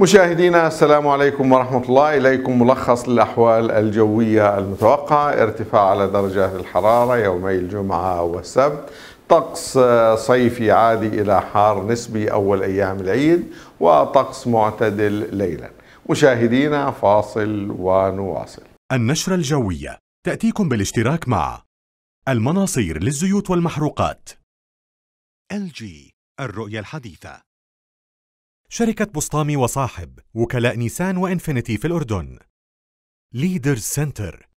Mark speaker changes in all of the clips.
Speaker 1: مشاهدينا السلام عليكم ورحمة الله إليكم ملخص للأحوال الجوية المتوقعة ارتفاع على درجات الحرارة يومي الجمعة والسبت طقس آه، صيفي عادي إلى حار نسبي أول أيام العيد وطقس
Speaker 2: معتدل ليلا مشاهدينا فاصل ونواصل النشرة الجوية تأتيكم بالاشتراك مع المناصير للزيوت والمحروقات LG الرؤية الحديثة شركة بسطامي وصاحب وكلاء نيسان وإنفينيتي في الأردن ليدرز سنتر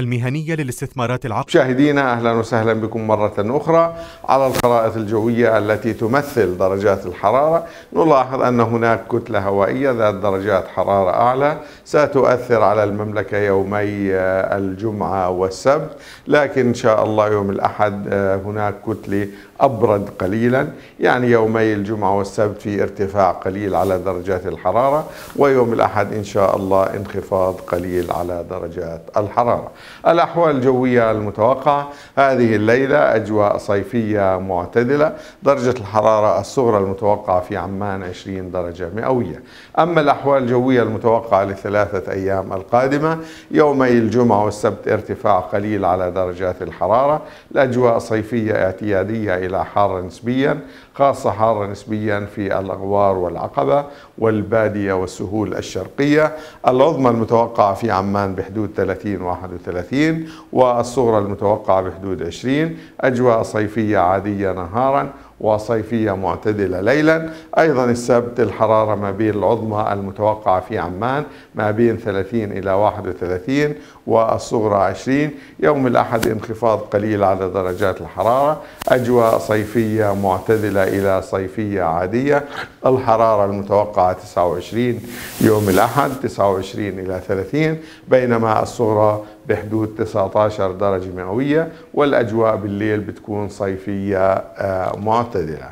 Speaker 2: المهنية للاستثمارات العقارية
Speaker 1: مشاهدينا أهلا وسهلا بكم مرة أخرى على الخرائط الجوية التي تمثل درجات الحرارة نلاحظ أن هناك كتلة هوائية ذات درجات حرارة أعلى ستؤثر على المملكة يومي آه، الجمعة والسبت لكن إن شاء الله يوم الأحد آه، هناك كتلة أبرد قليلا يعني يومي الجمعة والسبت في ارتفاع قليل على درجات الحرارة ويوم الأحد إن شاء الله انخفاض قليل على درجات الحرارة الأحوال الجوية المتوقعة هذه الليلة أجواء صيفية معتدلة درجة الحرارة الصغرى المتوقعة في عمان 20 درجة مئوية أما الأحوال الجوية المتوقعة لثلاثة أيام القادمة يومي الجمعة والسبت ارتفاع قليل على درجات الحرارة الأجواء صيفية اعتيادية إلى حارة نسبيا خاصة حارة نسبيا في الأغوار والعقبة والبادية والسهول الشرقية العظمى المتوقعة في عمان بحدود 30 31 30 والصغرى المتوقعة بحدود 20 أجواء صيفية عادية نهارا وصيفية معتدلة ليلا أيضا السبت الحرارة ما بين العظمى المتوقعة في عمان ما بين 30 إلى 31 والصغرى 20 يوم الأحد انخفاض قليل على درجات الحرارة أجواء صيفية معتدلة إلى صيفية عادية الحرارة المتوقعة 29 يوم الأحد 29 إلى 30 بينما الصغرى بحدود 19 درجة مئوية والأجواء بالليل بتكون صيفية آه، معتدلة معتدلة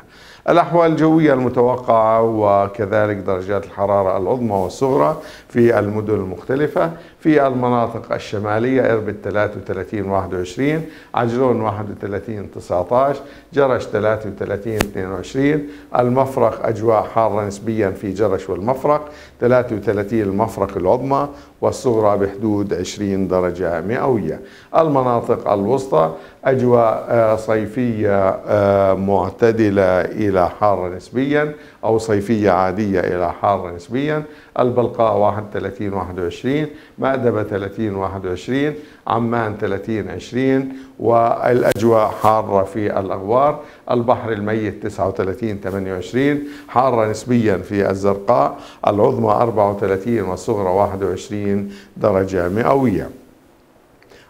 Speaker 1: الأحوال الجوية المتوقعة وكذلك درجات الحرارة العظمى والصغرى في المدن المختلفة في المناطق الشمالية إربد 33 21 عجلون 31 19 جرش 33 22 المفرق أجواء حارة نسبيا في جرش والمفرق 33 المفرق العظمى والصغرى بحدود 20 درجة مئوية المناطق الوسطى أجواء آه، صيفية آه، معتدلة إلى حارة نسبيا أو صيفية عادية إلى حارة نسبيا البلقاء 31 21 مأدبة 30 21 عمان 30 20 والأجواء حارة في الأغوار البحر الميت 39 28 حارة نسبيا في الزرقاء العظمى 34 والصغرى 21 درجة مئوية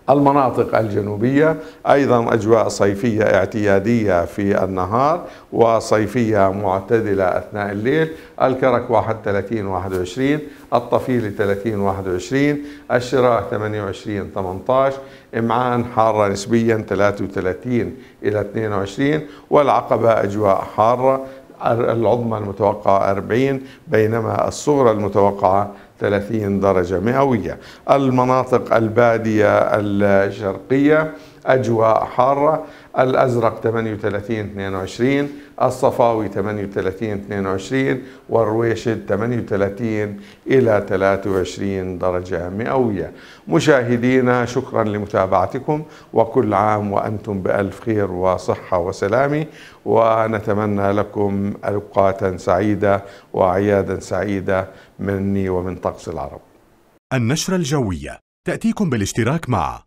Speaker 1: المناطق الجنوبية أيضا أجواء صيفية اعتيادية في النهار وصيفية معتدلة أثناء الليل الكرك 31 21 الطفيل 30 21 الشراء 28 18 إمعان حارة نسبيا 33 إلى 22 والعقبة أجواء حارة العظمى المتوقعة 40 بينما الصغرى المتوقعة 30 درجة مئوية المناطق البادية الشرقية أجواء حارة الأزرق 38 22 الصفاوي 38 22 والرويشد 38 إلى 23 درجة مئوية مشاهدينا شكرا لمتابعتكم وكل عام وأنتم بألف خير وصحة وسلامة ونتمنى لكم أوقاتا سعيدة
Speaker 2: وأعيادا سعيدة مني ومن طقس العرب النشرة الجوية تأتيكم بالاشتراك مع